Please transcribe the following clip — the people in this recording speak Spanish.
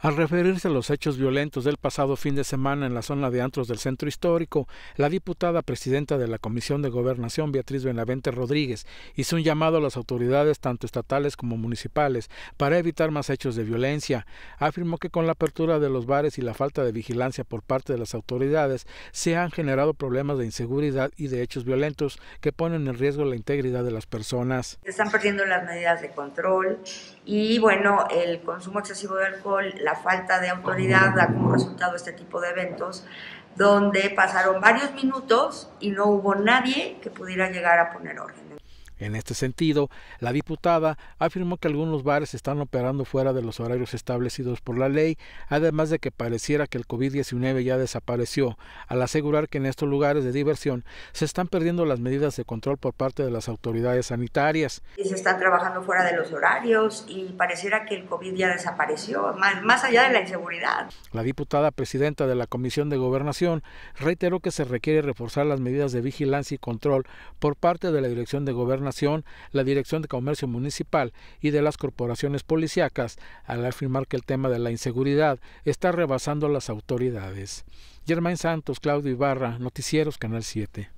Al referirse a los hechos violentos del pasado fin de semana en la zona de antros del centro histórico, la diputada presidenta de la Comisión de Gobernación, Beatriz Benavente Rodríguez, hizo un llamado a las autoridades, tanto estatales como municipales, para evitar más hechos de violencia. Afirmó que con la apertura de los bares y la falta de vigilancia por parte de las autoridades, se han generado problemas de inseguridad y de hechos violentos que ponen en riesgo la integridad de las personas. Se están perdiendo las medidas de control y, bueno, el consumo excesivo de alcohol, la falta de autoridad da como resultado este tipo de eventos, donde pasaron varios minutos y no hubo nadie que pudiera llegar a poner orden. En este sentido, la diputada afirmó que algunos bares están operando fuera de los horarios establecidos por la ley, además de que pareciera que el COVID-19 ya desapareció, al asegurar que en estos lugares de diversión se están perdiendo las medidas de control por parte de las autoridades sanitarias. Y se están trabajando fuera de los horarios y pareciera que el COVID ya desapareció, más, allá de la inseguridad. La diputada presidenta de la Comisión de Gobernación reiteró que se requiere reforzar las medidas de vigilancia y control por parte de la Dirección de Gobernación la Dirección de Comercio Municipal y de las corporaciones policíacas, al afirmar que el tema de la inseguridad está rebasando a las autoridades. Germán Santos, Claudio Ibarra, Noticieros Canal 7.